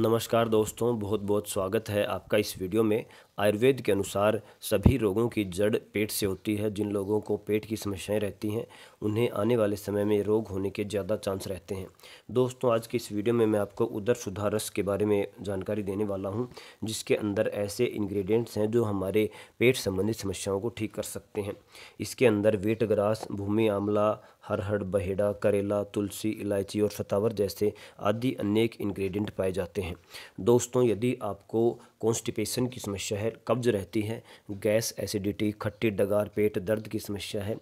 नमस्कार दोस्तों बहुत बहुत स्वागत है आपका इस वीडियो में आयुर्वेद के अनुसार सभी रोगों की जड़ पेट से होती है जिन लोगों को पेट की समस्याएं रहती हैं उन्हें आने वाले समय में रोग होने के ज़्यादा चांस रहते हैं दोस्तों आज की इस वीडियो में मैं आपको उदर सुधार रस के बारे में जानकारी देने वाला हूँ जिसके अंदर ऐसे इंग्रेडिएंट्स हैं जो हमारे पेट संबंधित समस्याओं को ठीक कर सकते हैं इसके अंदर वेट ग्रास भूमि आमला हरहड़ बहेड़ा करेला तुलसी इलायची और सतावर जैसे आदि अनेक इन्ग्रीडियंट पाए जाते हैं दोस्तों यदि आपको कॉन्स्टिपेशन की समस्या है है कब्ज रहती है गैस एसिडिटी खट्टी डगार पेट दर्द की समस्या है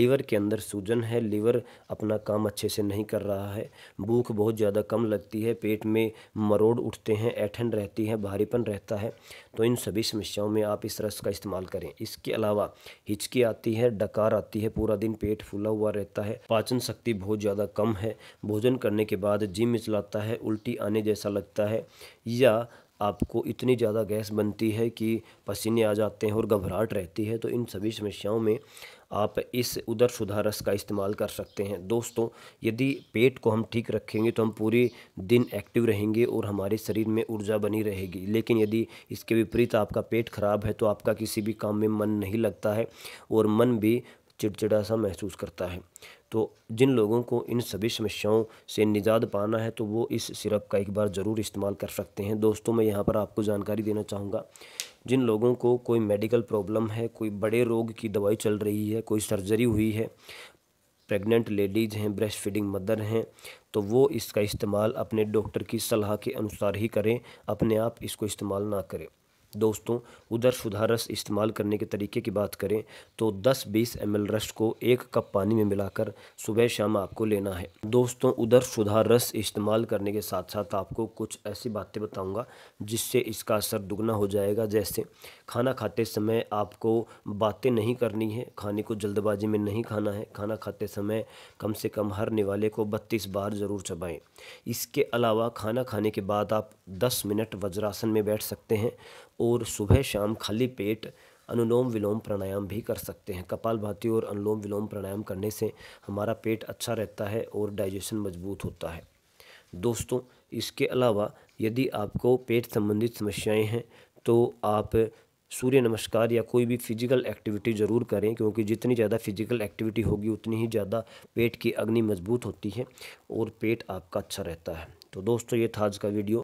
लीवर के अंदर सूजन है लीवर अपना काम अच्छे से नहीं कर रहा है भूख बहुत ज़्यादा कम लगती है पेट में मरोड़ उठते हैं ऐठन रहती है भारीपन रहता है तो इन सभी समस्याओं में आप इस रस का इस्तेमाल करें इसके अलावा हिचकी आती है डकार आती है पूरा दिन पेट फूला हुआ रहता है पाचन शक्ति बहुत ज़्यादा कम है भोजन करने के बाद जिम मिचलाता है उल्टी आने जैसा लगता है या आपको इतनी ज़्यादा गैस बनती है कि पसीने आ जाते हैं और घबराहट रहती है तो इन सभी समस्याओं में आप इस उधर सुधा रस का इस्तेमाल कर सकते हैं दोस्तों यदि पेट को हम ठीक रखेंगे तो हम पूरे दिन एक्टिव रहेंगे और हमारे शरीर में ऊर्जा बनी रहेगी लेकिन यदि इसके विपरीत आपका पेट खराब है तो आपका किसी भी काम में मन नहीं लगता है और मन भी चिड़चिड़ा सा महसूस करता है तो जिन लोगों को इन सभी समस्याओं से निजात पाना है तो वो इस सिरप का एक बार ज़रूर इस्तेमाल कर सकते हैं दोस्तों मैं यहाँ पर आपको जानकारी देना चाहूँगा जिन लोगों को कोई मेडिकल प्रॉब्लम है कोई बड़े रोग की दवाई चल रही है कोई सर्जरी हुई है प्रेग्नेंट लेडीज़ हैं ब्रेस्ट फीडिंग मदर हैं तो वो इसका इस्तेमाल अपने डॉक्टर की सलाह के अनुसार ही करें अपने आप इसको इस्तेमाल ना करें दोस्तों उधर सुधा रस इस्तेमाल करने के तरीके की बात करें तो 10-20 एम रस को एक कप पानी में मिलाकर सुबह शाम आपको लेना है दोस्तों उधर सुधा रस इस्तेमाल करने के साथ साथ आपको कुछ ऐसी बातें बताऊंगा जिससे इसका असर दुगना हो जाएगा जैसे खाना खाते समय आपको बातें नहीं करनी है खाने को जल्दबाजी में नहीं खाना है खाना खाते समय कम से कम हर निवाले को बत्तीस बार ज़रूर चबाएँ इसके अलावा खाना खाने के बाद आप दस मिनट वज्रासन में बैठ सकते हैं और सुबह शाम खाली पेट अनुलोम विलोम प्राणायाम भी कर सकते हैं कपाल भाती और अनुलोम विलोम प्राणायाम करने से हमारा पेट अच्छा रहता है और डाइजेशन मजबूत होता है दोस्तों इसके अलावा यदि आपको पेट संबंधित समस्याएं हैं तो आप सूर्य नमस्कार या कोई भी फिजिकल एक्टिविटी ज़रूर करें क्योंकि जितनी ज़्यादा फिजिकल एक्टिविटी होगी उतनी ही ज़्यादा पेट की अग्नि मजबूत होती है और पेट आपका अच्छा रहता है तो दोस्तों ये था आज का वीडियो